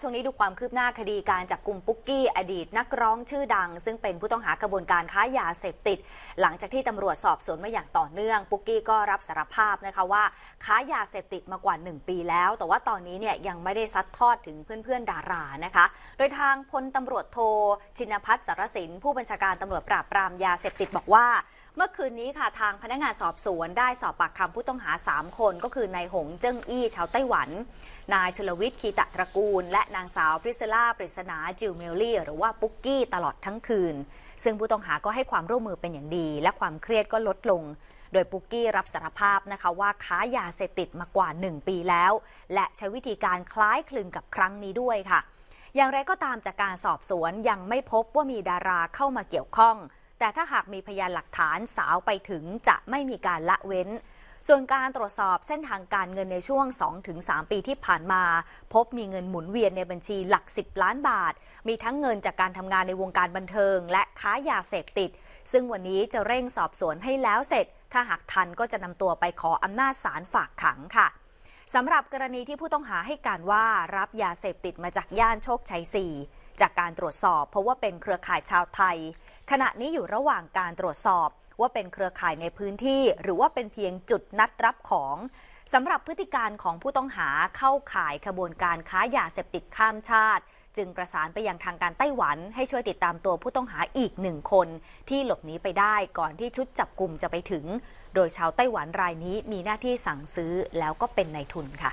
ช่วงนี้ดูความคืบหน้าคดีการจับกลุ่มปุ๊กกี้ อดีตนักร้องชื่อดัง ซึ่งเป็นผู้ต้องหากระบวนการค้ายาเสพติด หลังจากที่ตำรวจสอบสวนมาอย่างต่อเนื่อง ปุ๊กกี้ก็รับสารภาพนะคะว่าค้ายาเสพติดมากว่า 1 ปีแล้ว แต่ว่าตอนนี้เนี่ยยังไม่ได้ซัดทอดถึงเพื่อนๆดารานะคะ โดยทางพลตำรวจโทชินพัฒน์สารสินผู้บัญชาการตำรวจปราบปรามยาเสพติดบอกว่าเมื่อคืนนี้ค่ะทางพนักงานสอบสวนได้สอบปากคำผู้ต้องหา 3 คน ก็คือนายหงเจิ้งอี้ ชาวไต้หวัน นายชลวิทย์คีตะตระกูล และนางสาวพริศล่าปริศนาจิวเมลลี่ หรือว่าปุ๊กกี้ตลอดทั้งคืน ซึ่งผู้ต้องหาก็ให้ความร่วมมือเป็นอย่างดี และความเครียดก็ลดลง โดยปุ๊กกี้รับสารภาพนะคะว่าค้ายาเสพติดมากว่า 1 ปีแล้ว และใช้วิธีการคล้ายคลึงกับครั้งนี้ด้วยค่ะ อย่างไรก็ตามจากการสอบสวนยังไม่พบว่ามีดาราเข้ามาเกี่ยวข้องแต่ถ้าหากมีพยานหลักฐานสาวไปถึงจะไม่มีการละเว้น ส่วนการตรวจสอบเส้นทางการเงินในช่วง 2-3 ปีที่ผ่านมา พบมีเงินหมุนเวียนในบัญชีหลัก 10ล้านบาท มีทั้งเงินจากการทำงานในวงการบันเทิง และค้ายาเสพติด ซึ่งวันนี้จะเร่งสอบสวนให้แล้วเสร็จ ถ้าหากทันก็จะนำตัวไปขออำนาจศาลฝากขังค่ะสำหรับกรณีที่ผู้ต้องหาให้การว่ารับยาเสพติดมาจากย่านโชคชัย 4 จากการตรวจสอบ เพราะว่าเป็นเครือข่ายชาวไทยขณะนี้อยู่ระหว่างการตรวจสอบว่าเป็นเครือข่ายในพื้นที่หรือว่าเป็นเพียงจุดนัดรับของสำหรับพฤติการของผู้ต้องหาเข้าข่ายขบวนการค้ายาเสพติดข้ามชาติ จึงประสานไปยังทางการไต้หวันให้ช่วยติดตามตัวผู้ต้องหาอีกหนึ่งคน ที่หลบหนีไปได้ก่อนที่ชุดจับกลุ่มจะไปถึง โดยชาวไต้หวันรายนี้มีหน้าที่สั่งซื้อแล้วก็เป็นนายทุนค่ะ